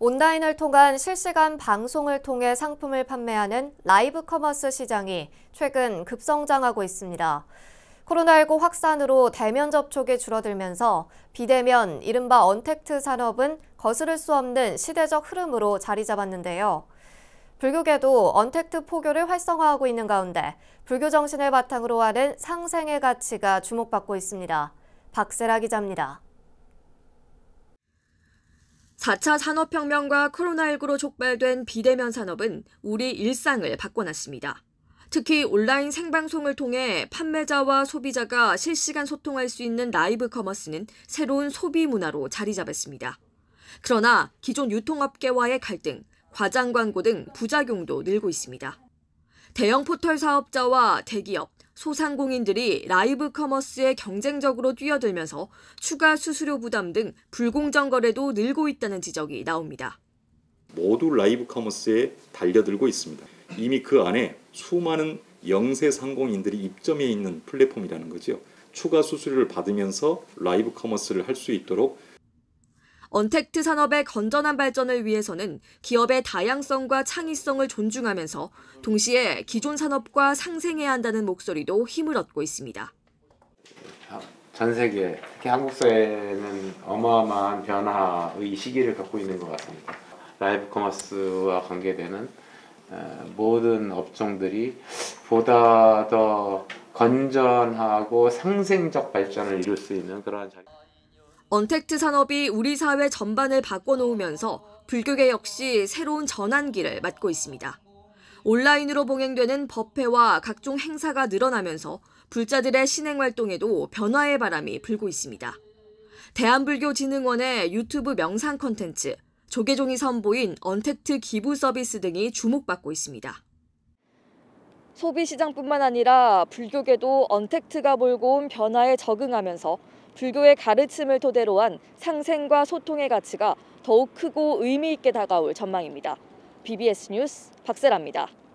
온라인을 통한 실시간 방송을 통해 상품을 판매하는 라이브 커머스 시장이 최근 급성장하고 있습니다. 코로나19 확산으로 대면 접촉이 줄어들면서 비대면, 이른바 언택트 산업은 거스를 수 없는 시대적 흐름으로 자리 잡았는데요. 불교계도 언택트 포교를 활성화하고 있는 가운데 불교 정신을 바탕으로 하는 상생의 가치가 주목받고 있습니다. 박세라 기자입니다. 4차 산업혁명과 코로나19로 촉발된 비대면 산업은 우리 일상을 바꿔놨습니다. 특히 온라인 생방송을 통해 판매자와 소비자가 실시간 소통할 수 있는 라이브 커머스는 새로운 소비 문화로 자리 잡았습니다. 그러나 기존 유통업계와의 갈등, 과장 광고 등 부작용도 늘고 있습니다. 대형 포털 사업자와 대기업, 소상공인들이 라이브 커머스에 경쟁적으로 뛰어들면서 추가 수수료 부담 등 불공정 거래도 늘고 있다는 지적이 나옵니다. 모두 라이브 커머스에 달려들고 있습니다. 이미 그 안에 수많은 영세 상공인들이 입점해 있는 플랫폼이라는 거죠. 추가 수수료를 받으면서 라이브 커머스를 할 수 있도록 언택트 산업의 건전한 발전을 위해서는 기업의 다양성과 창의성을 존중하면서 동시에 기존 산업과 상생해야 한다는 목소리도 힘을 얻고 있습니다. 전 세계, 특히 한국 사회는 어마어마한 변화의 시기를 겪고 있는 것 같습니다. 라이브 커머스와 관계되는 어, 모든 업종들이 보다 더 건전하고 상생적 발전을 이룰 수 있는 그러한 자리. 언택트 산업이 우리 사회 전반을 바꿔놓으면서 불교계 역시 새로운 전환기를 맞고 있습니다. 온라인으로 봉행되는 법회와 각종 행사가 늘어나면서 불자들의 신행 활동에도 변화의 바람이 불고 있습니다. 대한불교진흥원의 유튜브 명상 콘텐츠 조계종이 선보인 언택트 기부 서비스 등이 주목받고 있습니다. 소비시장뿐만 아니라 불교계도 언택트가 몰고 온 변화에 적응하면서 불교의 가르침을 토대로 한 상생과 소통의 가치가 더욱 크고 의미 있게 다가올 전망입니다. BBS 뉴스 박세라입니다.